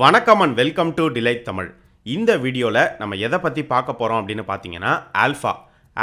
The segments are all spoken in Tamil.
வணக்கம் and welcome to Delight Tamil இந்த வீடியோவில் நம்ம எதை பற்றி பார்க்க போகிறோம் அப்படின்னு பார்த்தீங்கன்னா ஆல்ஃபா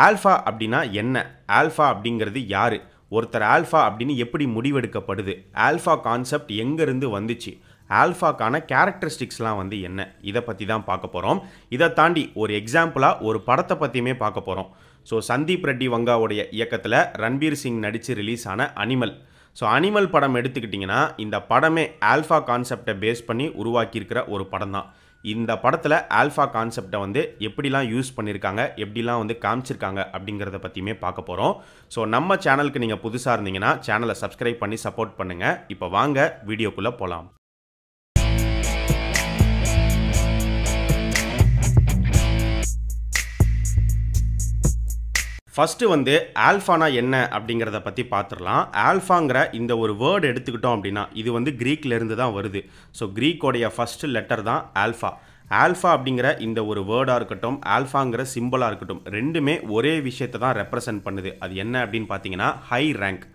ஆல்ஃபா அப்படின்னா என்ன ஆல்ஃபா அப்படிங்கிறது யார் ஒருத்தர் ஆல்ஃபா அப்படின்னு எப்படி முடிவெடுக்கப்படுது ஆல்ஃபா கான்செப்ட் எங்கேருந்து வந்துச்சு ஆல்ஃபாக்கான கேரக்டரிஸ்டிக்ஸ்லாம் வந்து என்ன இதை பற்றி தான் பார்க்க போகிறோம் இதை தாண்டி ஒரு எக்ஸாம்பிளாக ஒரு படத்தை பற்றியுமே பார்க்க போகிறோம் ஸோ சந்தீப் ரெட்டி வங்காவுடைய இயக்கத்தில் ரன்பீர் சிங் நடித்து ரிலீஸ் ஆன அனிமல் ஸோ அனிமல் படம் எடுத்துக்கிட்டிங்கன்னா இந்த படமே ஆல்ஃபா கான்செப்டை பேஸ் பண்ணி உருவாக்கியிருக்கிற ஒரு படம் தான் இந்த படத்தில் ஆல்ஃபா கான்செப்டை வந்து எப்படிலாம் யூஸ் பண்ணியிருக்காங்க எப்படிலாம் வந்து காமிச்சிருக்காங்க அப்படிங்கிறத பற்றியுமே பார்க்க போகிறோம் ஸோ நம்ம சேனலுக்கு நீங்கள் புதுசாக இருந்தீங்கன்னா சேனலை சப்ஸ்கிரைப் பண்ணி சப்போர்ட் பண்ணுங்கள் இப்போ வாங்க வீடியோக்குள்ளே போகலாம் ஃபஸ்ட்டு வந்து ஆல்ஃபானா என்ன அப்படிங்கிறத பற்றி பார்த்துடலாம் ஆல்ஃபாங்கிற இந்த ஒரு வேர்டு எடுத்துக்கிட்டோம் அப்படின்னா இது வந்து க்ரீக்லேருந்து தான் வருது ஸோ க்ரீக்கோடைய ஃபஸ்ட்டு லெட்டர் தான் ஆல்ஃபா ஆல்ஃபா அப்படிங்கிற இந்த ஒரு வேர்டாக இருக்கட்டும் ஆல்ஃபாங்கிற சிம்பிளாக இருக்கட்டும் ரெண்டுமே ஒரே விஷயத்தை தான் ரெப்ரசன்ட் பண்ணுது அது என்ன அப்படின்னு பார்த்தீங்கன்னா high rank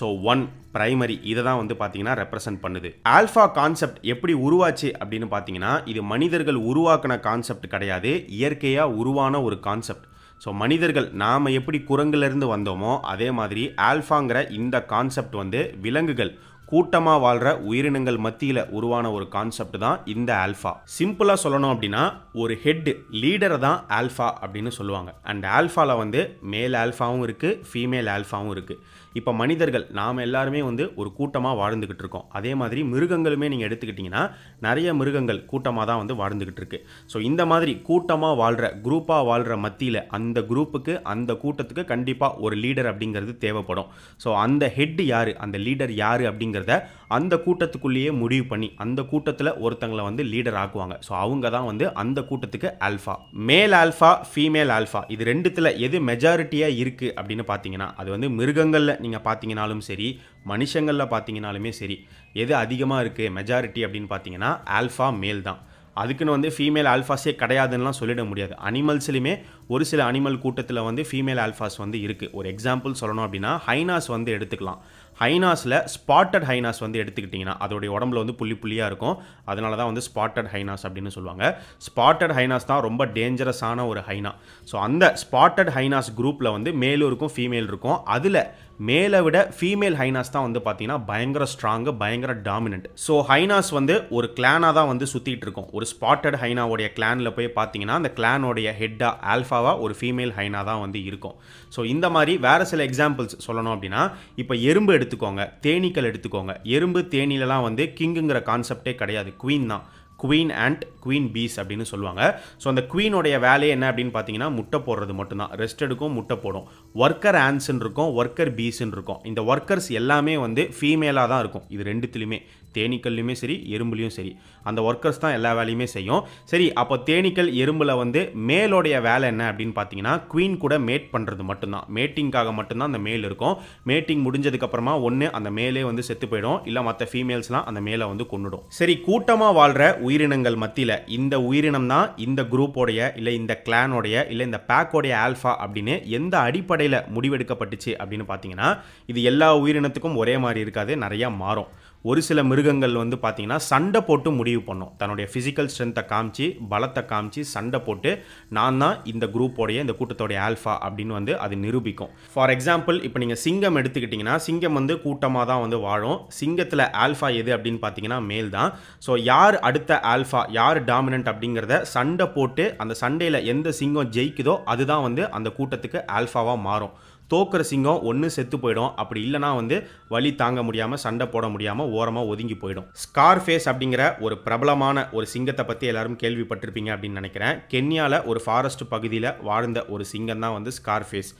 so one primary இதை தான் வந்து பார்த்தீங்கன்னா ரெப்ரசன்ட் பண்ணுது ஆல்ஃபா கான்செப்ட் எப்படி உருவாச்சு அப்படின்னு பார்த்தீங்கன்னா இது மனிதர்கள் உருவாக்கின கான்செப்ட் கிடையாது இயற்கையாக உருவான ஒரு கான்செப்ட் ஸோ மனிதர்கள் நாம் எப்படி குரங்கிலிருந்து வந்தோமோ அதே மாதிரி ஆல்ஃபாங்கிற இந்த கான்செப்ட் வந்து விலங்குகள் கூட்டமாக வாழ்கிற உயிரினங்கள் மத்தியில் உருவான ஒரு கான்செப்ட் தான் இந்த ஆல்ஃபா சிம்பிளாக சொல்லணும் அப்படின்னா ஒரு ஹெட் லீடரை தான் ஆல்ஃபா அப்படின்னு சொல்லுவாங்க அண்ட் ஆல்ஃபாவில் வந்து மேல் ஆல்ஃபாவும் இருக்குது ஃபீமேல் ஆல்ஃபாவும் இருக்குது இப்போ மனிதர்கள் நாம் எல்லாருமே வந்து ஒரு கூட்டமாக வாழ்ந்துக்கிட்டு இருக்கோம் அதே மாதிரி மிருகங்களுமே நீங்கள் எடுத்துக்கிட்டிங்கன்னா நிறைய மிருகங்கள் கூட்டமாக தான் வந்து வாழ்ந்துக்கிட்டு இருக்கு ஸோ இந்த மாதிரி கூட்டமாக வாழ்கிற குரூப்பாக வாழ்கிற மத்தியில் அந்த குரூப்புக்கு அந்த கூட்டத்துக்கு கண்டிப்பாக ஒரு லீடர் அப்படிங்கிறது தேவைப்படும் ஸோ அந்த ஹெட் யார் அந்த லீடர் யார் அப்படிங்கிறத அந்த கூட்டத்துக்குள்ளேயே முடிவு பண்ணி அந்த கூட்டத்தில் ஒருத்தங்களை வந்து லீடர் ஆக்குவாங்க ஸோ அவங்க தான் வந்து அந்த கூட்டத்துக்கு ஆல்ஃபா மேல் ஆல்ஃபா ஃபீமேல் ஆல்ஃபா இது ரெண்டுத்தில் எது மெஜாரிட்டியாக இருக்குது அப்படின்னு பார்த்தீங்கன்னா அது வந்து மிருகங்களில் நீங்கள் பார்த்தீங்கனாலும் சரி மனுஷங்களில் பார்த்தீங்கனாலுமே சரி எது அதிகமாக இருக்குது மெஜாரிட்டி அப்படின்னு பார்த்தீங்கன்னா ஆல்ஃபா மேல் தான் அதுக்குன்னு வந்து ஃபீமேல் ஆல்ஃபாஸே கிடையாதுன்னெலாம் சொல்லிட முடியாது அனிமல்ஸ்லையுமே ஒரு சில அனிமல் கூட்டத்தில் வந்து ஃபீமேல் ஆல்ஃபாஸ் வந்து இருக்குது ஒரு எக்ஸாம்பிள் சொல்லணும் அப்படின்னா ஹைனாஸ் வந்து எடுத்துக்கலாம் ஹைனாஸில் ஸ்பாட்டட் ஹைனாஸ் வந்து எடுத்துக்கிட்டிங்கன்னா அதோடைய உடம்புல வந்து புள்ளி புள்ளியாக இருக்கும் அதனால தான் வந்து ஸ்பாட்டட் ஹைனாஸ் அப்படின்னு சொல்லுவாங்க ஸ்பாட்டட் ஹைனாஸ் தான் ரொம்ப டேஞ்சரஸான ஒரு ஹைனா ஸோ அந்த ஸ்பாட்டட் ஹைனாஸ் குரூப்பில் வந்து மேலும் இருக்கும் ஃபீமேல் இருக்கும் அதில் மேலே விட ஃபீமேல் ஹைனாஸ் தான் வந்து பார்த்தீங்கன்னா பயங்கர ஸ்ட்ராங்கு பயங்கர டாமினன்ட் ஸோ ஹைனாஸ் வந்து ஒரு கிளானாக தான் வந்து சுற்றிட்டு இருக்கும் ஒரு ஸ்பாட்டட் ஹைனாவுடைய கிளானில் போய் பார்த்தீங்கன்னா அந்த கிளானோடைய ஹெட்டாக ஆல்ஃபாவாக ஒரு ஃபீமேல் ஹைனா தான் வந்து இருக்கும் ஸோ இந்த மாதிரி வேறு சில எக்ஸாம்பிள்ஸ் சொல்லணும் அப்படின்னா இப்போ எறும்பு எடுத்துக்கோங்க தேனீக்கள் எடுத்துக்கோங்க எறும்பு தேனிலலாம் வந்து கிங்குங்கிற கான்செப்டே கிடையாது குவீன் தான் குவீன் அண்ட் குவீன் பீஸ் அப்படின்னு சொல்லுவாங்க ஸோ அந்த குவீனுடைய வேலையை என்ன அப்படின்னு பார்த்தீங்கன்னா முட்டை போடுறது மட்டும்தான் ரெஸ்ட் எடுக்கும் முட்டை போடும் ஒர்க்கர் ஆன்ஸ்ன்னு இருக்கும் ஒர்க்கர் பீஸ்ன்னு இருக்கும் இந்த ஒர்க்கர்ஸ் எல்லாமே வந்து ஃபீமேலாக தான் இருக்கும் இது ரெண்டுத்துலையுமே தேனீக்கல்லையுமே சரி எறும்புலையும் சரி அந்த ஒர்க்கர்ஸ் தான் எல்லா வேலையுமே செய்யும் சரி அப்போ தேனீக்கள் எறும்பில் வந்து மேலோடைய வேலை என்ன அப்படின்னு பார்த்தீங்கன்னா குவீன் கூட மேட் பண்ணுறது மட்டும்தான் மேட்டிங்காக மட்டும்தான் அந்த மேல் இருக்கும் மேட்டிங் முடிஞ்சதுக்கப்புறமா ஒன்று அந்த மேலே வந்து செத்து போயிடும் இல்லை மற்ற ஃபீமேல்ஸ்லாம் அந்த மேலே வந்து கொண்டுடும் சரி கூட்டமாக வாழ்கிற உயிரினங்கள் மத்தியில் இந்த உயிரினம் தான் இந்த குரூப்போடைய இல்லை இந்த கிளானோடைய இல்லை இந்த பேக்கோடைய ஆல்ஃபா அப்படின்னு எந்த அடிப்படையில் முடிவெடுக்கப்பட்டுச்சு அப்படின்னு பார்த்தீங்கன்னா இது எல்லா உயிரினத்துக்கும் ஒரே மாதிரி இருக்காது நிறையா மாறும் ஒரு சில மிருகங்கள் வந்து பார்த்திங்கன்னா சண்டை போட்டு முடிவு பண்ணும் தன்னுடைய ஃபிசிக்கல் ஸ்ட்ரென்த்தை காமிச்சு பலத்தை காமிச்சு சண்டை போட்டு நான் தான் இந்த குரூப்போடைய இந்த கூட்டத்தோடைய ஆல்ஃபா அப்படின்னு வந்து அது நிரூபிக்கும் ஃபார் எக்ஸாம்பிள் இப்போ நீங்கள் சிங்கம் எடுத்துக்கிட்டிங்கன்னா சிங்கம் வந்து கூட்டமாக தான் வந்து வாழும் சிங்கத்தில் ஆல்ஃபா எது அப்படின்னு பார்த்தீங்கன்னா மேல் தான் ஸோ யார் அடுத்த ஆல்ஃபா யார் டாமினன்ட் அப்படிங்கிறத சண்டை போட்டு அந்த சண்டையில் எந்த சிங்கம் ஜெயிக்குதோ அதுதான் வந்து அந்த கூட்டத்துக்கு ஆல்ஃபாவாக மாறும் தோக்கிற சிங்கம் ஒன்று செத்து போயிடும் அப்படி இல்லைனா வந்து வலி தாங்க முடியாமல் சண்டை போட முடியாமல் ஓரமாக ஒதுங்கி போயிடும் ஸ்கார் ஃபேஸ் அப்படிங்கிற ஒரு பிரபலமான ஒரு சிங்கத்தை பற்றி எல்லாரும் கேள்விப்பட்டிருப்பீங்க அப்படின்னு நினைக்கிறேன் கென்யாவில் ஒரு ஃபாரஸ்ட் பகுதியில் வாழ்ந்த ஒரு சிங்கம் தான் வந்து ஸ்கார் ஃபேஸ்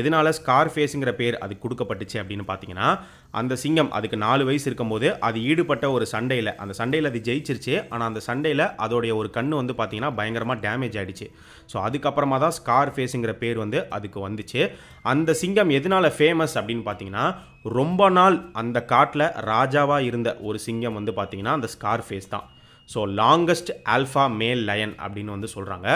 எதனால ஸ்கார் ஃபேஸுங்கிற பேர் அது கொடுக்கப்பட்டுச்சு அப்படின்னு பார்த்தீங்கன்னா அந்த சிங்கம் அதுக்கு நாலு வயசு இருக்கும்போது அது ஈடுபட்ட ஒரு சண்டையில் அந்த சண்டையில் அது ஜெயிச்சிருச்சு ஆனால் அந்த சண்டையில் அதோடைய ஒரு கண் வந்து பார்த்தீங்கன்னா பயங்கரமாக டேமேஜ் ஆகிடுச்சு ஸோ அதுக்கப்புறமா தான் ஸ்கார் ஃபேஸுங்கிற பேர் வந்து அதுக்கு வந்துச்சு அந்த சிங்கம் எதனால் ஃபேமஸ் அப்படின்னு பார்த்தீங்கன்னா ரொம்ப நாள் அந்த காட்டில் ராஜாவாக இருந்த ஒரு சிங்கம் வந்து பார்த்தீங்கன்னா அந்த ஸ்கார் ஃபேஸ் தான் so longest alpha male lion அப்படின்னு வந்து சொல்கிறாங்க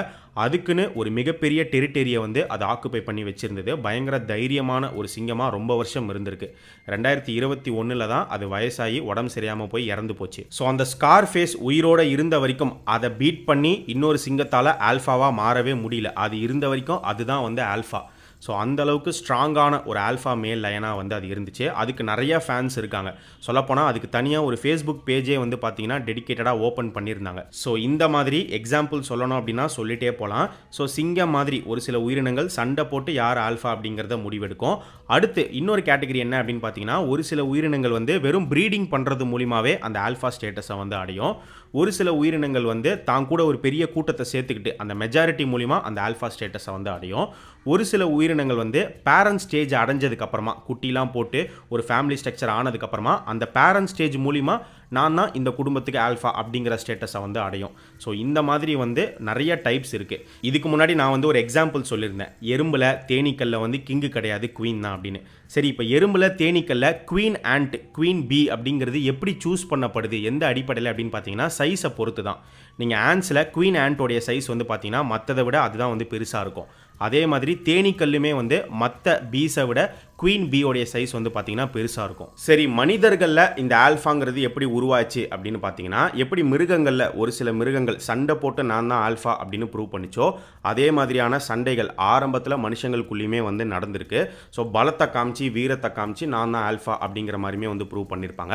அதுக்குன்னு ஒரு மிகப்பெரிய டெரிட்டரியை வந்து அதை ஆக்குப்பை பண்ணி வச்சுருந்தது பயங்கர தைரியமான ஒரு சிங்கமாக ரொம்ப வருஷம் இருந்திருக்கு ரெண்டாயிரத்தி இருபத்தி ஒன்றில் தான் அது வயசாகி உடம்பு சரியாமல் போய் இறந்து போச்சு ஸோ அந்த ஸ்கார் ஃபேஸ் உயிரோடு இருந்த வரைக்கும் அதை பீட் பண்ணி இன்னொரு சிங்கத்தால் ஆல்ஃபாவாக மாறவே முடியல அது இருந்த வரைக்கும் அதுதான் வந்து ஆல்ஃபா ஸோ அந்தளவுக்கு ஸ்ட்ராங்கான ஒரு ஆல்ஃபா மேல் லயனாக வந்து அது இருந்துச்சு அதுக்கு நிறையா ஃபேன்ஸ் இருக்காங்க சொல்லப்போனால் அதுக்கு தனியாக ஒரு ஃபேஸ்புக் பேஜே வந்து பார்த்தீங்கன்னா டெடிக்கேட்டடாக ஓப்பன் பண்ணியிருந்தாங்க ஸோ இந்த மாதிரி எக்ஸாம்பிள் சொல்லணும் அப்படின்னா சொல்லிட்டே போகலாம் ஸோ சிங்கம் மாதிரி ஒரு சில உயிரினங்கள் சண்டை போட்டு யார் ஆல்ஃபா அப்படிங்கிறத முடிவெடுக்கும் அடுத்து இன்னொரு கேட்டகரி என்ன அப்படின்னு பார்த்தீங்கன்னா ஒரு சில உயிரினங்கள் வந்து வெறும் ப்ரீடிங் பண்ணுறது மூலிமாவே அந்த ஆல்ஃபா ஸ்டேட்டஸை வந்து அடையும் ஒரு சில உயிரினங்கள் வந்து தான் கூட ஒரு பெரிய கூட்டத்தை சேர்த்துக்கிட்டு அந்த மெஜாரிட்டி மூலிமா அந்த ஆல்ஃபா ஸ்டேட்டஸை வந்து அடையும் ஒரு சில உயிர் உயிரினங்கள் வந்து பேரண்ட் ஸ்டேஜ் அடைஞ்சதுக்கப்புறமா குட்டிலாம் போட்டு ஒரு ஃபேமிலி ஸ்ட்ரக்சர் ஆனதுக்கப்புறமா அந்த பேரண்ட் ஸ்டேஜ் மூலிமா நான் தான் இந்த குடும்பத்துக்கு ஆல்ஃபா அப்படிங்கிற ஸ்டேட்டஸை வந்து அடையும் ஸோ இந்த மாதிரி வந்து நிறைய டைப்ஸ் இருக்குது இதுக்கு முன்னாடி நான் வந்து ஒரு எக்ஸாம்பிள் சொல்லியிருந்தேன் எறும்பில் தேனீக்கல்ல வந்து கிங்கு கிடையாது குவீன் தான் அப்படின்னு சரி இப்போ எறும்பில் தேனீக்கல்ல குவீன் ஆண்ட் குவீன் பி அப்படிங்கிறது எப்படி சூஸ் பண்ணப்படுது எந்த அடிப்படையில் அப்படின்னு பார்த்தீங்கன்னா சைஸை பொறுத்து தான் நீங்கள் ஆன்ஸில் குவீன் ஆண்ட்டோடைய சைஸ் வந்து பார்த்தீங்கன்னா மற்றதை விட அதுதான் வந்து பெருசாக இருக்கும் அதே மாதிரி தேனீக்கல்லுமே வந்து மற்ற பீஸை விட குவீன் பீயோடைய சைஸ் வந்து பார்த்தீங்கன்னா பெருசாக இருக்கும் சரி மனிதர்களில் இந்த ஆல்ஃபாங்கிறது எப்படி உருவாச்சு அப்படின்னு பார்த்தீங்கன்னா எப்படி மிருகங்களில் ஒரு சில மிருகங்கள் சண்டை போட்டு நான் தான் ஆல்ஃபா அப்படின்னு ப்ரூவ் பண்ணிச்சோ அதே மாதிரியான சண்டைகள் ஆரம்பத்தில் மனுஷங்களுக்குள்ளேயுமே வந்து நடந்திருக்கு ஸோ பலத்தை காமிச்சு வீரத்தை காமிச்சு நான் தான் ஆல்ஃபா அப்படிங்கிற மாதிரியுமே வந்து ப்ரூவ் பண்ணியிருப்பாங்க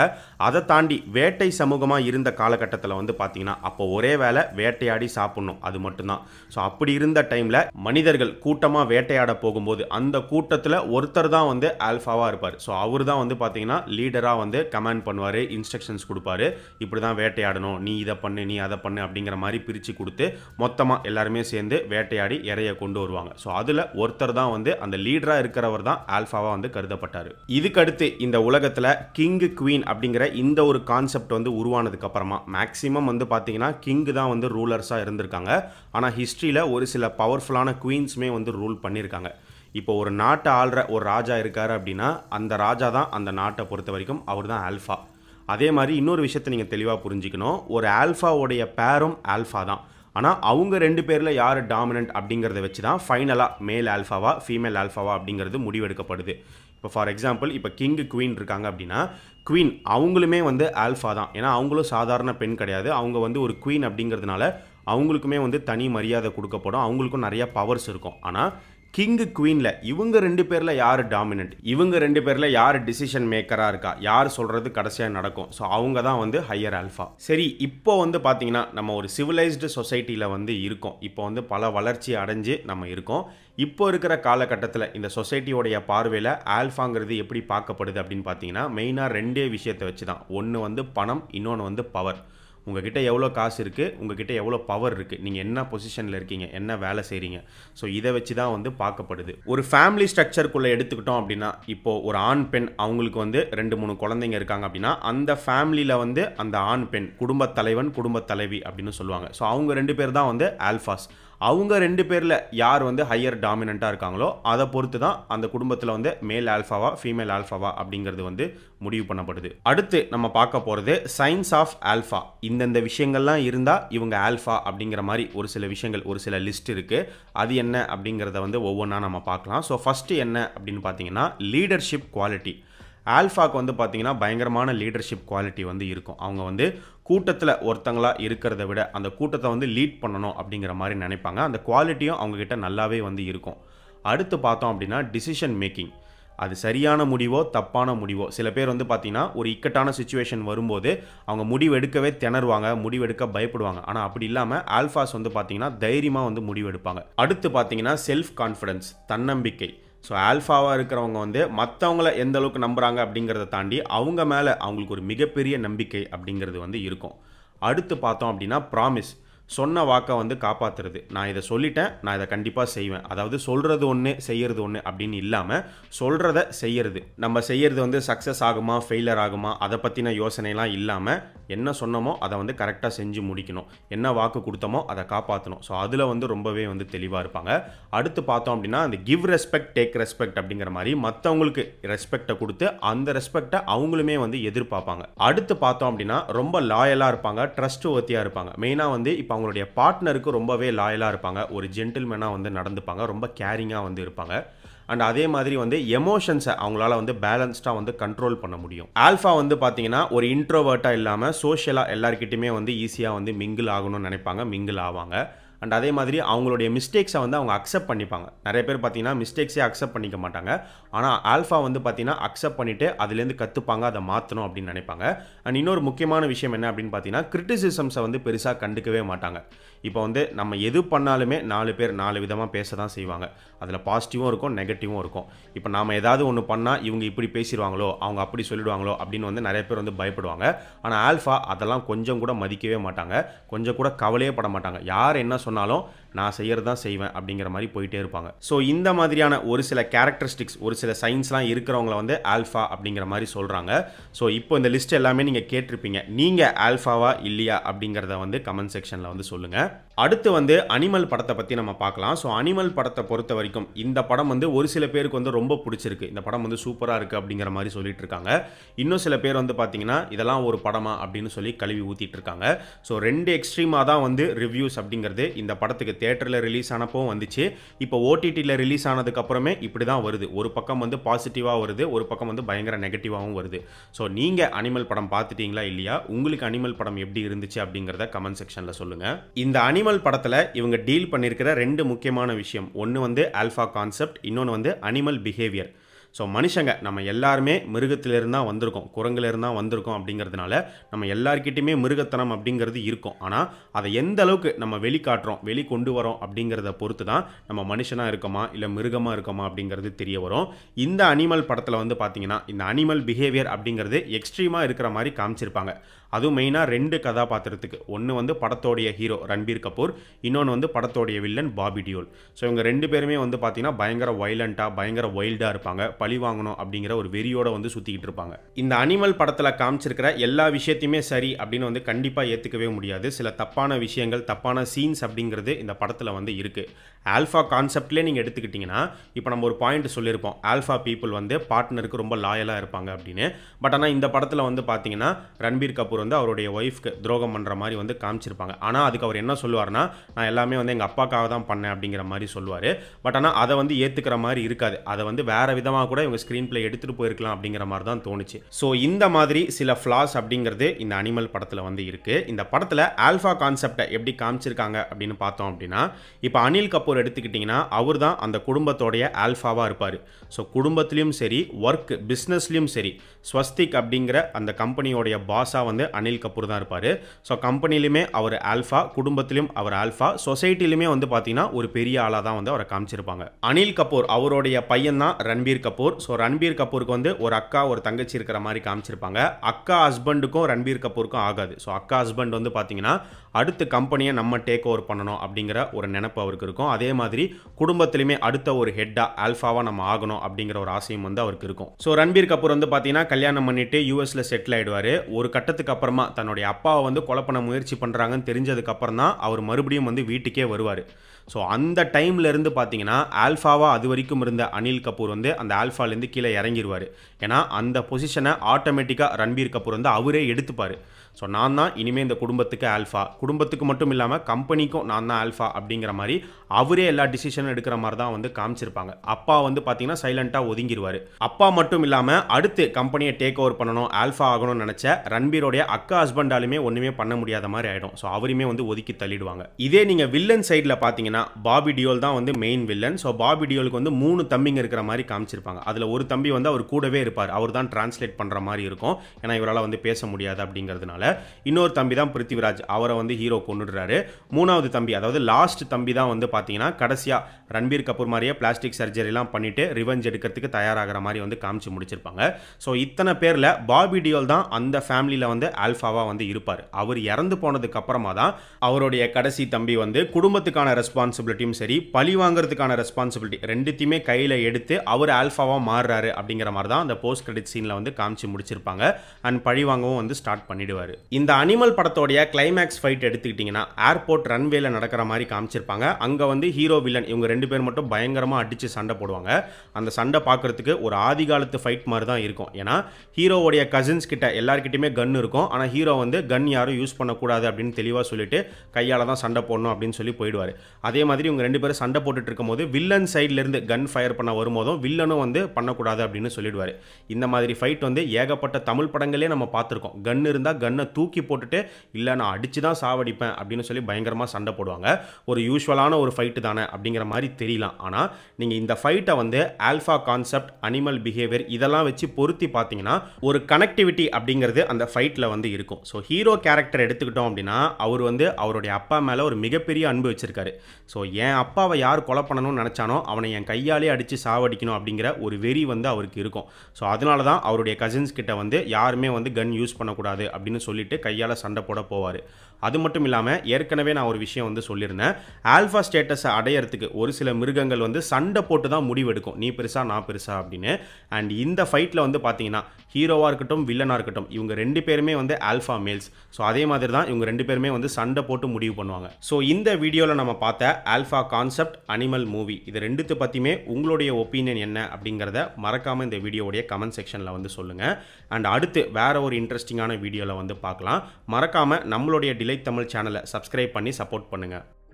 அதை தாண்டி வேட்டை சமூகமாக இருந்த காலகட்டத்தில் வந்து பார்த்தீங்கன்னா அப்போ ஒரே வேலை வேட்டையாடி சாப்பிட்ணும் அது மட்டும்தான் ஸோ அப்படி இருந்த டைமில் மனிதர்கள் கூட்டமாக வேட்டையாட போகும்போது அந்த கூட்டத்தில் ஒருத்தர் தான் வந்து ஆல்ஃபாவாக இருப்பார் ஸோ அவர் தான் வந்து பார்த்தீங்கன்னா லீடராக வந்து கமாண்ட் பண்ணுவார் இன்ஸ்ட்ரக்ஷன்ஸ் கொடுப்பாரு இப்படி தான் வேட்டையாடணும் நீ இதை பண்ணு நீ அதை பண்ணு அப்படிங்கிற மாதிரி பிரித்து கொடுத்து மொத்தமாக எல்லாருமே சேர்ந்து வேட்டையாடி இறையை கொண்டு வருவாங்க ஸோ அதில் ஒருத்தர் தான் வந்து அந்த லீடராக இருக்கிறவர் தான் ஆல்ஃபாவாக வந்து கருதப்பட்டார் இதுக்கடுத்து இந்த உலகத்தில் கிங் குவீன் அப்படிங்கிற இந்த ஒரு கான்செப்ட் வந்து உருவானதுக்கு அப்புறமா மேக்ஸிமம் வந்து பார்த்தீங்கன்னா கிங்கு தான் வந்து ரூலர்ஸாக இருந்திருக்காங்க ஆனால் ஹிஸ்ட்ரியில் ஒரு சில பவர்ஃபுல்லான குவீன்ஸுமே வந்து ரூல் பண்ணியிருக்காங்க இப்போ ஒரு நாட்டை ஆள்ற ஒரு ராஜா இருக்கார் அப்படின்னா அந்த ராஜா தான் அந்த நாட்டை பொறுத்த வரைக்கும் அவர் தான் ஆல்ஃபா அதே மாதிரி இன்னொரு விஷயத்தை நீங்கள் தெளிவாக புரிஞ்சுக்கணும் ஒரு ஆல்ஃபாவுடைய பேரும் ஆல்ஃபா தான் ஆனால் அவங்க ரெண்டு பேரில் யார் டாமினன்ட் அப்படிங்கிறத வச்சு தான் ஃபைனலாக மேல் ஆல்ஃபாவா ஃபீமேல் ஆல்ஃபாவா அப்படிங்கிறது முடிவெடுக்கப்படுது இப்போ ஃபார் எக்ஸாம்பிள் இப்போ கிங்கு குவீன் இருக்காங்க அப்படின்னா குவீன் அவங்களுமே வந்து ஆல்ஃபா தான் ஏன்னா அவங்களும் சாதாரண பெண் கிடையாது அவங்க வந்து ஒரு குவீன் அப்படிங்கிறதுனால அவங்களுக்குமே வந்து தனி மரியாதை கொடுக்கப்படும் அவங்களுக்கும் நிறையா பவர்ஸ் இருக்கும் ஆனால் கிங்கு குவீனில் இவங்க ரெண்டு பேரில் யார் டாமினன்ட் இவங்க ரெண்டு பேரில் யார் டிசிஷன் மேக்கராக இருக்கா யார் சொல்கிறது கடைசியாக நடக்கும் ஸோ அவங்க தான் வந்து ஹையர் ஆல்ஃபா சரி இப்போ வந்து பார்த்தீங்கன்னா நம்ம ஒரு சிவிலைஸ்டு சொசைட்டியில் வந்து இருக்கோம் இப்போ வந்து பல வளர்ச்சி அடைஞ்சு நம்ம இருக்கோம் இப்போ இருக்கிற காலகட்டத்தில் இந்த சொசைட்டியோடைய பார்வையில் ஆல்ஃபாங்கிறது எப்படி பார்க்கப்படுது அப்படின்னு பார்த்தீங்கன்னா மெயினாக ரெண்டே விஷயத்தை வச்சு தான் ஒன்று வந்து பணம் இன்னொன்று வந்து பவர் உங்ககிட்ட எவ்வளோ காசு இருக்குது உங்ககிட்ட எவ்வளோ பவர் இருக்குது நீங்கள் என்ன பொசிஷனில் இருக்கீங்க என்ன வேலை செய்கிறீங்க ஸோ இதை வச்சு தான் வந்து பார்க்கப்படுது ஒரு ஃபேமிலி ஸ்ட்ரக்சருக்குள்ளே எடுத்துக்கிட்டோம் அப்படின்னா இப்போது ஒரு ஆண் பெண் அவங்களுக்கு வந்து ரெண்டு மூணு குழந்தைங்க இருக்காங்க அப்படின்னா அந்த ஃபேமிலியில் வந்து அந்த ஆண் பெண் குடும்பத் தலைவன் குடும்பத் தலைவி அப்படின்னு சொல்லுவாங்க ஸோ அவங்க ரெண்டு பேர் தான் வந்து ஆல்ஃபாஸ் அவங்க ரெண்டு பேரில் யார் வந்து ஹையர் டாமினண்ட்டாக இருக்காங்களோ அதை பொறுத்து தான் அந்த குடும்பத்தில் வந்து மேல் ஆல்ஃபாவா ஃபீமேல் ஆல்ஃபாவா அப்படிங்கிறது வந்து முடிவு பண்ணப்படுது அடுத்து நம்ம பார்க்க போகிறது சயின்ஸ் ஆஃப் ஆல்ஃபா இந்தந்த விஷயங்கள்லாம் இருந்தால் இவங்க ஆல்ஃபா அப்படிங்கிற மாதிரி ஒரு சில விஷயங்கள் ஒரு சில லிஸ்ட் இருக்குது அது என்ன அப்படிங்கிறத வந்து ஒவ்வொன்றா நம்ம பார்க்கலாம் ஸோ ஃபஸ்ட்டு என்ன அப்படின்னு பார்த்தீங்கன்னா லீடர்ஷிப் குவாலிட்டி ஆல்ஃபாவுக்கு வந்து பார்த்திங்கன்னா பயங்கரமான லீடர்ஷிப் குவாலிட்டி வந்து இருக்கும் அவங்க வந்து கூட்டத்தில் ஒருத்தங்களாக இருக்கிறத விட அந்த கூட்டத்தை வந்து லீட் பண்ணணும் அப்படிங்கிற மாதிரி நினைப்பாங்க அந்த குவாலிட்டியும் அவங்கக்கிட்ட நல்லாவே வந்து இருக்கும் அடுத்து பார்த்தோம் அப்படின்னா டிசிஷன் மேக்கிங் அது சரியான முடிவோ தப்பான முடிவோ சில பேர் வந்து பார்த்திங்கன்னா ஒரு இக்கட்டான சுச்சுவேஷன் வரும்போது அவங்க முடிவெடுக்கவே திணறுவாங்க முடிவெடுக்க பயப்படுவாங்க ஆனால் அப்படி இல்லாமல் ஆல்ஃபாஸ் வந்து பார்த்திங்கன்னா தைரியமாக வந்து முடிவெடுப்பாங்க அடுத்து பார்த்திங்கன்னா செல்ஃப் கான்ஃபிடன்ஸ் தன்னம்பிக்கை ஸோ ஆல்ஃபாவாக இருக்கிறவங்க வந்து மற்றவங்கள எந்த அளவுக்கு நம்புகிறாங்க அப்படிங்கிறத தாண்டி அவங்க மேலே அவங்களுக்கு ஒரு மிகப்பெரிய நம்பிக்கை அப்படிங்கிறது வந்து இருக்கும் அடுத்து பார்த்தோம் அப்படின்னா ப்ராமிஸ் சொன்ன வாக்கை வந்து காப்பாற்றுறது நான் இதை சொல்லிட்டேன் நான் இதை கண்டிப்பாக செய்வேன் அதாவது சொல்கிறது ஒன்று செய்கிறது ஒன்று அப்படின்னு இல்லாமல் சொல்கிறத செய்யறது நம்ம செய்யறது வந்து சக்ஸஸ் ஆகுமா ஃபெயிலர் ஆகுமா அதை பற்றின யோசனைலாம் இல்லாமல் என்ன சொன்னமோ அதை வந்து கரெக்டாக செஞ்சு முடிக்கணும் என்ன வாக்கு கொடுத்தமோ அதை காப்பாற்றணும் ஸோ அதில் வந்து ரொம்பவே வந்து தெளிவாக இருப்பாங்க அடுத்து பார்த்தோம் அப்படின்னா அந்த கிவ் ரெஸ்பெக்ட் டேக் ரெஸ்பெக்ட் அப்படிங்கிற மாதிரி மற்றவங்களுக்கு ரெஸ்பெக்டை கொடுத்து அந்த ரெஸ்பெக்டை அவங்களுமே வந்து எதிர்பார்ப்பாங்க அடுத்து பார்த்தோம் அப்படின்னா ரொம்ப லாயலாக இருப்பாங்க ட்ரஸ்ட் ஒர்த்தியாக இருப்பாங்க மெயினாக வந்து இப்போ அவங்களுடைய பார்ட்னருக்கு ரொம்பவே லாயலாக இருப்பாங்க ஒரு ஜென்டில்மேனாக வந்து நடந்துப்பாங்க ரொம்ப கேரிங்காக வந்து இருப்பாங்க அண்ட் அதே மாதிரி வந்து எமோஷன்ஸை அவங்களால வந்து பேலன்ஸ்டாக வந்து கண்ட்ரோல் பண்ண முடியும் ஆல்ஃபா வந்து பார்த்தீங்கன்னா ஒரு இன்ட்ரோவர்ட்டாக இல்லாமல் சோஷியலாக எல்லாருக்கிட்டையுமே வந்து ஈஸியாக வந்து மிங்கிள் ஆகணும்னு நினைப்பாங்க மிங்கிள் ஆவாங்க அண்ட் அதே மாதிரி அவங்களுடைய மிஸ்டேக்ஸை வந்து அவங்க அக்செப்ட் பண்ணிப்பாங்க நிறைய பேர் பார்த்தீங்கன்னா மிஸ்டேக்ஸே அக்செப்ட் பண்ணிக்க மாட்டாங்க ஆனால் ஆல்ஃபா வந்து பார்த்தீங்கன்னா அக்செப்ட் பண்ணிவிட்டு அதுலேருந்து கற்றுப்பாங்க அதை மாற்றணும் அப்படின்னு நினைப்பாங்க அண்ட் இன்னொரு முக்கியமான விஷயம் என்ன அப்படின்னு பார்த்தீங்கன்னா கிரிட்டிசிசம்ஸை வந்து பெருசாக கண்டுக்கவே மாட்டாங்க இப்போ வந்து நம்ம எது பண்ணாலுமே நாலு பேர் நாலு விதமாக பேச தான் செய்வாங்க அதில் பாசிட்டிவும் இருக்கும் நெகட்டிவும் இருக்கும் இப்போ நாம் ஏதாவது ஒன்று பண்ணால் இவங்க இப்படி பேசிடுவாங்களோ அவங்க அப்படி சொல்லிடுவாங்களோ அப்படின்னு வந்து நிறைய பேர் வந்து பயப்படுவாங்க ஆனால் ஆல்ஃபா அதெல்லாம் கொஞ்சம் கூட மதிக்கவே மாட்டாங்க கொஞ்சம் கூட கவலையே பட மாட்டாங்க யார் என்ன சொன்ன சொன்னாலும் நான் செய்கிறது தான் செய்வேன் அப்படிங்கிற மாதிரி போயிட்டே இருப்பாங்க ஸோ இந்த மாதிரியான ஒரு சில கேரக்டரிஸ்டிக்ஸ் ஒரு சில சயின்ஸ்லாம் இருக்கிறவங்கள வந்து ஆல்ஃபா அப்படிங்கிற மாதிரி சொல்கிறாங்க ஸோ இப்போ இந்த லிஸ்ட் எல்லாமே நீங்கள் கேட்டிருப்பீங்க நீங்கள் ஆல்ஃபாவா இல்லையா அப்படிங்கிறத வந்து கமெண்ட் செக்ஷனில் வந்து சொல்லுங்கள் அடுத்து வந்து அனிமல் படத்தை பற்றி நம்ம பார்க்கலாம் ஸோ அனிமல் படத்தை பொறுத்த வரைக்கும் இந்த படம் வந்து ஒரு சில பேருக்கு வந்து ரொம்ப பிடிச்சிருக்கு இந்த படம் வந்து சூப்பராக இருக்குது அப்படிங்கிற மாதிரி சொல்லிட்டு இருக்காங்க இன்னும் சில பேர் வந்து பார்த்தீங்கன்னா இதெல்லாம் ஒரு படமா அப்படின்னு சொல்லி கழுவி ஊற்றிட்டு இருக்காங்க ஸோ ரெண்டு எக்ஸ்ட்ரீமாக தான் வந்து ரிவ்யூஸ் அப்படிங்கிறது இந்த படத்துக்கு தேட்டரில் ரிலீஸ் ஆனப்பவும் வந்துச்சு இப்போ ஓடிடியில் ரிலீஸ் ஆனதுக்கப்புறமே இப்படி தான் வருது ஒரு பக்கம் வந்து பாசிட்டிவாக வருது ஒரு பக்கம் வந்து பயங்கர நெகட்டிவாகவும் வருது ஸோ நீங்கள் அனிமல் படம் பார்த்துட்டீங்களா இல்லையா உங்களுக்கு அனிமல் படம் எப்படி இருந்துச்சு அப்படிங்கிறத கமெண்ட் செக்ஷனில் சொல்லுங்கள் இந்த அனிமல் அனிமல் படத்தில் இவங்க டீல் பண்ணியிருக்கிற ரெண்டு முக்கியமான விஷயம் ஒன்று வந்து ஆல்ஃபா கான்செப்ட் இன்னொன்று வந்து அனிமல் பிஹேவியர் ஸோ மனுஷங்க நம்ம எல்லாருமே மிருகத்திலிருந்து தான் வந்திருக்கோம் குரங்குலேருந்து தான் வந்திருக்கோம் அப்படிங்கிறதுனால நம்ம எல்லாருக்கிட்டையுமே மிருகத்தனம் அப்படிங்கிறது இருக்கும் ஆனால் அதை எந்த அளவுக்கு நம்ம வெளிக்காட்டுறோம் வெளி கொண்டு வரோம் அப்படிங்கிறத பொறுத்து தான் நம்ம மனுஷனாக இருக்கோமா இல்லை மிருகமாக இருக்கோமா அப்படிங்கிறது தெரிய வரும் இந்த அனிமல் படத்தில் வந்து பார்த்தீங்கன்னா இந்த அனிமல் பிஹேவியர் அப்படிங்கிறது எக்ஸ்ட்ரீமாக இருக்கிற மாதிரி காமிச்சிருப்பாங்க அதுவும் மெயினாக ரெண்டு கதாபாத்திரத்துக்கு ஒன்று வந்து படத்தோடைய ஹீரோ ரன்பீர் கபூர் இன்னொன்று வந்து படத்தோடைய வில்லன் பாபி டியோல் ஸோ இவங்க ரெண்டு பேருமே வந்து பார்த்தீங்கன்னா பயங்கர வைலண்ட்டாக பயங்கர வைல்டாக இருப்பாங்க பழி வாங்கணும் அப்படிங்கிற ஒரு வெறியோட வந்து சுத்திக்கிட்டு இருப்பாங்க இந்த அனிமல் படத்தில் காமிச்சிருக்கிற எல்லா விஷயத்தையுமே சரி அப்படின்னு வந்து கண்டிப்பாக ஏற்றுக்கவே முடியாது சில தப்பான விஷயங்கள் தப்பான சீன்ஸ் அப்படிங்கிறது இந்த படத்தில் வந்து இருக்குது ஆல்ஃபா கான்செப்ட்லேயே நீங்கள் எடுத்துக்கிட்டிங்கன்னா இப்போ நம்ம ஒரு பாயிண்ட் சொல்லியிருப்போம் ஆல்ஃபா பீப்புள் வந்து பார்ட்னருக்கு ரொம்ப லாயலாக இருப்பாங்க அப்படின்னு பட் ஆனால் இந்த படத்தில் வந்து பார்த்தீங்கன்னா ரன்பீர் கபூர் வந்து அவருடைய ஒய்ஃப்க்கு துரோகம் பண்ணுற மாதிரி வந்து காமிச்சிருப்பாங்க ஆனால் அதுக்கு அவர் என்ன சொல்லுவார்னா நான் எல்லாமே வந்து எங்கள் அப்பாக்காக தான் பண்ணேன் அப்படிங்கிற மாதிரி சொல்லுவார் பட் ஆனால் அதை வந்து ஏற்றுக்கிற மாதிரி இருக்காது அதை வந்து வேறு விதமாக கூட இவங்க ஸ்க்ரீன் பிளே எடுத்துகிட்டு போயிருக்கலாம் அப்படிங்கிற மாதிரி தான் தோணுச்சு ஸோ இந்த மாதிரி சில ஃப்ளாஸ் அப்படிங்கிறது இந்த அனிமல் படத்தில் வந்து இருக்குது இந்த படத்தில் ஆல்ஃபா கான்செப்டை எப்படி காமிச்சிருக்காங்க அப்படின்னு பார்த்தோம் அப்படின்னா இப்போ அனில் கபூர் எடுத்துக்கிட்டிங்கன்னா அவர் தான் அந்த குடும்பத்தோடைய ஆல்ஃபாவாக இருப்பார் ஸோ குடும்பத்துலேயும் சரி ஒர்க் பிஸ்னஸ்லேயும் சரி ஸ்வஸ்திக் அப்படிங்கிற அந்த கம்பெனியோடைய பாஸாக வந்து அனில் கபூர் தான் இருப்பார் ஸோ கம்பெனிலையுமே அவர் ஆல்ஃபா குடும்பத்திலையும் அவர் ஆல்ஃபா சொசைட்டிலையுமே வந்து பார்த்தீங்கன்னா ஒரு பெரிய ஆளாக தான் வந்து அவரை காமிச்சிருப்பாங்க அனில் கபூர் அவருடைய பையன் தான் ரன்பீர் கபூர் கபூர் ஸோ ரன்பீர் கபூருக்கு வந்து ஒரு அக்கா ஒரு தங்கச்சி இருக்கிற மாதிரி காமிச்சிருப்பாங்க அக்கா ஹஸ்பண்டுக்கும் ரன்பீர் கபூருக்கும் ஆகாது ஸோ அக்கா ஹஸ்பண்ட் வந்து பார்த்தீங்கன்னா அடுத்த கம்பெனியை நம்ம டேக் ஓவர் பண்ணணும் அப்படிங்கிற ஒரு நினப்பு அவருக்கு இருக்கும் அதே மாதிரி குடும்பத்திலுமே அடுத்த ஒரு ஹெட்டாக ஆல்ஃபாவாக நம்ம ஆகணும் அப்படிங்கிற ஒரு ஆசையும் வந்து அவருக்கு இருக்கும் ஸோ ரன்பீர் கபூர் வந்து பார்த்தீங்கன்னா கல்யாணம் பண்ணிட்டு யூஎஸில் செட்டில் ஆகிடுவார் ஒரு கட்டத்துக்கு அப்புறமா தன்னுடைய அப்பாவை வந்து கொலை முயற்சி பண்ணுறாங்கன்னு தெரிஞ்சதுக்கப்புறம் தான் அவர் மறுபடியும் வந்து வீட்டுக்கே வருவார் ஸோ அந்த டைம்லேருந்து பார்த்தீங்கன்னா ஆல்ஃபாவாக அது வரைக்கும் இருந்த அனில் கபூர் வந்து அந்த ஆல்ஃபாலேருந்து கீழே இறங்கிடுவார் ஏன்னா அந்த பொசிஷனை ஆட்டோமேட்டிக்காக ரன்பீர் கபூர் வந்து அவரே எடுத்துப்பார் ஸோ நான் தான் இனிமேல் இந்த குடும்பத்துக்கு ஆல்ஃபா குடும்பத்துக்கு மட்டும் இல்லாமல் கம்பெனிக்கும் நான் தான் ஆல்ஃபா அப்படிங்கிற மாதிரி அவரே எல்லா டிசிஷனும் எடுக்கிற மாதிரி தான் வந்து காமிச்சிருப்பாங்க அப்பா வந்து பார்த்தீங்கன்னா சைலண்ட்டாக ஒதுங்கிடுவார் அப்பா மட்டும் இல்லாமல் அடுத்து கம்பெனியை டேக் ஓவர் பண்ணணும் ஆல்ஃபா ஆகணும்னு நினச்ச ரன்பீரோடைய அக்கா ஹஸ்பண்டாலுமே ஒன்றுமே பண்ண முடியாத மாதிரி ஆகிடும் ஸோ அவருமே வந்து ஒதுக்கி தள்ளிடுவாங்க இதே நீங்கள் வில்லன் சைடில் பார்த்தீங்கன்னா பாபி டியோல் தான் வந்து மெயின் வில்லன் ஸோ பாபி டியோலுக்கு வந்து மூணு தம்பிங்க இருக்கிற மாதிரி காமிச்சிருப்பாங்க அதில் ஒரு தம்பி வந்து அவர் கூடவே இருப்பார் அவர் தான் டிரான்ஸ்லேட் பண்ணுற மாதிரி இருக்கும் ஏன்னா இவரால் வந்து பேச முடியாது அப்படிங்கிறதுனால இன்னொரு தம்பி தான் பிருத்திவிராஜ் அவரை வந்து ஹீரோ கொண்டுடுறாரு மூணாவது தம்பி அதாவது லாஸ்ட் தம்பி தான் வந்து பார்த்தீங்கன்னா கடைசியாக ரன்பீர் கபூர் மாதிரியே பிளாஸ்டிக் சர்ஜரிலாம் பண்ணிவிட்டு ரிவெஞ்ச் எடுக்கிறதுக்கு தயாராகிற மாதிரி வந்து காமிச்சு முடிச்சிருப்பாங்க ஸோ இத்தனை பேரில் பாபி டியோல் தான் அந்த ஃபேமிலியில் வந்து ஆல்ஃபாவாக வந்து இருப்பார் அவர் இறந்து போனதுக்கு அப்புறமா தான் அவருடைய கடைசி தம்பி வந்து குடும்பத்துக்கான ரெஸ்பான்சிபிலிட்டியும் சரி பழி வாங்குறதுக்கான ரெஸ்பான்சிபிலிட்டி ரெண்டுத்தையுமே கையில் எடுத்து அவர் ஆல்ஃபாவாக மாறுறாரு அப்படிங்கிற மாதிரி தான் அந்த போஸ்ட் கிரெடிட் சீனில் வந்து காமிச்சு முடிச்சிருப்பாங்க அண்ட் பழி வாங்கவும் வந்து ஸ்டார்ட் பண்ணிடுவார் இந்த அனிமல் படத்தோடைய கிளைமேக்ஸ் ஃபைட் எடுத்துக்கிட்டிங்கன்னா ஏர்போர்ட் ரன்வேல நடக்கிற மாதிரி காமிச்சிருப்பாங்க அங்கே வந்து ஹீரோ வில்லன் இவங்க ரெண்டு பேர் மட்டும் பயங்கரமாக அடித்து சண்டை போடுவாங்க அந்த சண்டை பார்க்குறதுக்கு ஒரு ஆதி காலத்து ஃபைட் மாதிரி தான் இருக்கும் ஏன்னா ஹீரோவுடைய கசின்ஸ் கிட்ட எல்லாருக்கிட்டையுமே கன் இருக்கும் ஆனால் ஹீரோ வந்து கன் யாரும் யூஸ் பண்ணக்கூடாது அப்படின்னு தெளிவாக சொல்லிட்டு கையால் தான் சண்டை போடணும் அப்படின்னு சொல்லி போயிடுவார் அதே மாதிரி இவங்க ரெண்டு பேரும் சண்டை போட்டுட்டு இருக்கும்போது வில்லன் சைட்லேருந்து கன் ஃபயர் பண்ண வரும்போதும் வில்லனும் வந்து பண்ணக்கூடாது அப்படின்னு சொல்லிடுவார் இந்த மாதிரி ஃபைட் வந்து ஏகப்பட்ட தமிழ் படங்களே நம்ம பார்த்துருக்கோம் கன் இருந்தால் கன்னை தூக்கி போட்டுட்டு இல்லை நான் அடித்து தான் சாவடிப்பேன் அப்படின்னு சொல்லி பயங்கரமாக சண்டை போடுவாங்க ஒரு யூஸ்வலான ஒரு ஃபைட்டு தானே அப்படிங்கிற மாதிரி மாதிரி தெரியலாம் ஆனால் நீங்கள் இந்த ஃபைட்டை வந்து ஆல்ஃபா கான்செப்ட் அனிமல் பிஹேவியர் இதெல்லாம் வச்சு பொருத்தி பார்த்தீங்கன்னா ஒரு கனெக்டிவிட்டி அப்படிங்கிறது அந்த ஃபைட்டில் வந்து இருக்கும் ஸோ ஹீரோ கேரக்டர் எடுத்துக்கிட்டோம் அப்படின்னா அவர் வந்து அவருடைய அப்பா மேலே ஒரு மிகப்பெரிய அன்பு வச்சுருக்காரு ஸோ என் அப்பாவை யார் கொலை பண்ணணும்னு நினச்சானோ அவனை என் கையாலே அடித்து சாவடிக்கணும் அப்படிங்கிற ஒரு வெறி வந்து அவருக்கு இருக்கும் ஸோ அதனால தான் அவருடைய கசின்ஸ் கிட்ட வந்து யாருமே வந்து கன் யூஸ் பண்ணக்கூடாது அப்படின்னு சொல்லிட்டு கையால் சண்டை போட போவார் அது மட்டும் இல்லாமல் ஏற்கனவே நான் ஒரு விஷயம் வந்து சொல்லியிருந்தேன் ஆல்ஃபா ஸ்டேட்டஸை அடையிறதுக்கு ஒரு சில மிருகங்கள் வந்து சண்டை போட்டு தான் முடிவெடுக்கும் நீ பெருசா நான் பெருசா அப்படின்னு அண்ட் இந்த ஃபைட்டில் வந்து பார்த்தீங்கன்னா ஹீரோவாக இருக்கட்டும் வில்லனாக இருக்கட்டும் இவங்க ரெண்டு பேருமே வந்து ஆல்ஃபா மேல்ஸ் ஸோ அதே மாதிரி தான் இவங்க ரெண்டு பேருமே வந்து சண்டை போட்டு முடிவு பண்ணுவாங்க ஸோ இந்த வீடியோவில் நம்ம பார்த்த ஆல்ஃபா கான்செப்ட் அனிமல் மூவி இது ரெண்டுத்து பற்றியுமே உங்களுடைய ஒப்பீனியன் என்ன அப்படிங்கிறத மறக்காமல் இந்த வீடியோடைய கமெண்ட் செக்ஷனில் வந்து சொல்லுங்கள் அண்ட் அடுத்து வேறு ஒரு இன்ட்ரெஸ்டிங்கான வீடியோவில் வந்து பார்க்கலாம் மறக்காமல் நம்மளுடைய டிலை தமிழ் சேனலை சப்ஸ்கிரைப் பண்ணி சப்போர்ட் பண்ணுங்கள்